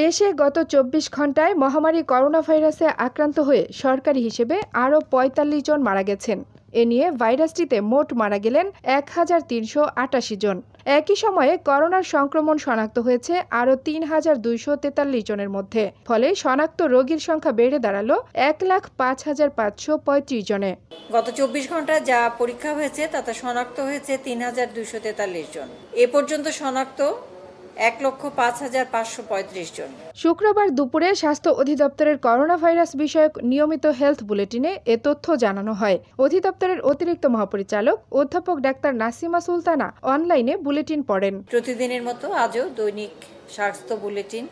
দেশে গত চব্বিশ ঘন্টায় মহামারী করোনা ভাইরাসে আক্রান্ত হয়ে সরকারি হিসেবে আরও পঁয়তাল্লিশ জন মারা গেছেন এ নিয়ে ভাইরাসটিতে মোট মারা গেলেন এক হাজার তিনশো আটাশি জন একই সময়ে করোনার সংক্রমণ শনাক্ত হয়েছে আরও তিন হাজার দুইশো তেতাল্লিশ জনের মধ্যে ফলে শনাক্ত রোগীর সংখ্যা বেড়ে দাঁড়ালো এক লাখ পাঁচ হাজার পাঁচশো পঁয়ত্রিশ জনে গত চব্বিশ ঘন্টা যা পরীক্ষা হয়েছে তাতে শনাক্ত হয়েছে তিন হাজার দুইশো তেতাল্লিশ জন এ পর্যন্ত শনাক্ত এক লক্ষ পাঁচ হাজার পাঁচশো পঁয়ত্রিশ জন শুক্রবার দুপুরে স্বাস্থ্য অধিদপ্তরের করোনা ভাইরাস বিষয়ক নিয়মিত হেলথ বুলেটিনে এ তথ্য জানানো হয় অধিদপ্তরের অতিরিক্ত মহাপরিচালক অধ্যাপক ডাক্তার নাসিমা সুলতানা অনলাইনে বুলেটিন পড়েন প্রতিদিনের মতো আজও দৈনিক স্বাস্থ্য বুলেটিন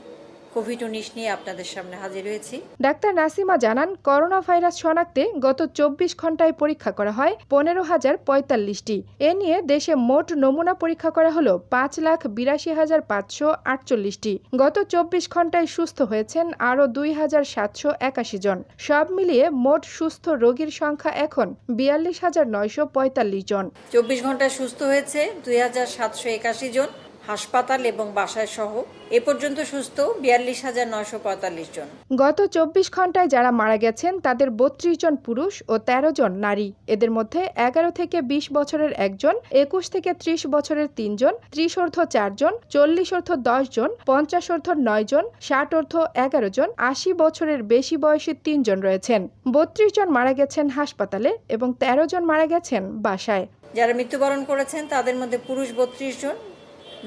কোভিড উনিশ নিয়ে আপনাদের সামনে হাজির হয়েছি ডাক্তার নাসিমা জানান করোনা ভাইরাস শনাক্তে গত চব্বিশ ঘন্টায় পরীক্ষা করা হয় পনেরো হাজার পঁয়তাল্লিশটি এ নিয়ে দেশে মোট নমুনা পরীক্ষা করা হলো পাঁচ লাখ বিরাশি হাজার পাঁচশো আটচল্লিশটি গত চব্বিশ ঘন্টায় সুস্থ হয়েছেন আরও দুই হাজার সাতশো একাশি জন সব মিলিয়ে মোট সুস্থ রোগীর সংখ্যা এখন বিয়াল্লিশ হাজার নয়শো পঁয়তাল্লিশ জন চব্বিশ ঘন্টায় সুস্থ হয়েছে দুই হাজার সাতশো একাশি জন হাসপাতাল এবং বাসায় সহ এ পর্যন্ত সুস্থ বিয়াল্লিশ হাজার নয়শো পঁয়তাল্লিশ জন গত চব্বিশ ঘন্টায় যারা মারা গেছেন তাদের বত্রিশ জন পুরুষ ও ১৩ জন নারী এদের মধ্যে এগারো থেকে ২০ বছরের একজন একুশ থেকে ৩০ বছরের তিনজন ত্রিশ অর্ধ চারজন চল্লিশ অর্ধ দশ জন পঞ্চাশ অর্ধ নয় জন ষাট অর্ধ এগারো জন আশি বছরের বেশি বয়সী তিনজন রয়েছেন বত্রিশ জন মারা গেছেন হাসপাতালে এবং ১৩ জন মারা গেছেন বাসায় যারা মৃত্যুবরণ করেছেন তাদের মধ্যে পুরুষ বত্রিশ জন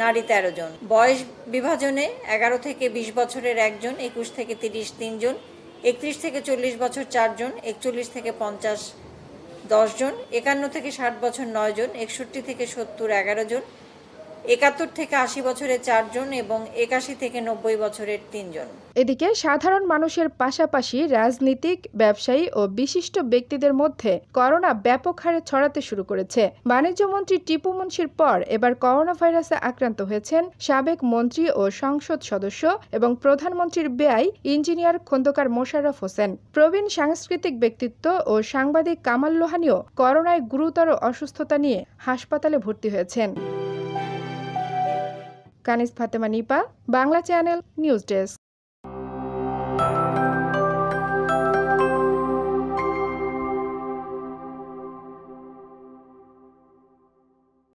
নারী তেরো জন বয়স বিভাজনে এগারো থেকে ২০ বছরের একজন একুশ থেকে তিরিশ তিনজন একত্রিশ থেকে চল্লিশ বছর চারজন একচল্লিশ থেকে পঞ্চাশ দশজন একান্ন থেকে ষাট বছর নয়জন একষট্টি থেকে সত্তর এগারো জন একাত্তর থেকে আশি বছরের চারজন এবং একাশি থেকে নব্বই বছরের তিনজন এদিকে সাধারণ মানুষের পাশাপাশি রাজনীতিক ব্যবসায়ী ও বিশিষ্ট ব্যক্তিদের মধ্যে করোনা ব্যাপক হারে ছড়াতে শুরু করেছে বাণিজ্যমন্ত্রী টিপু মুন্সির পর এবার করোনা ভাইরাসে আক্রান্ত হয়েছেন সাবেক মন্ত্রী ও সংসদ সদস্য এবং প্রধানমন্ত্রীর ব্যয় ইঞ্জিনিয়ার খন্দকার মোশাররফ হোসেন প্রবীণ সাংস্কৃতিক ব্যক্তিত্ব ও সাংবাদিক কামাল লোহানিও করোনায় গুরুতর অসুস্থতা নিয়ে হাসপাতালে ভর্তি হয়েছেন Kanis Fatema Nipa Bangla channel news desk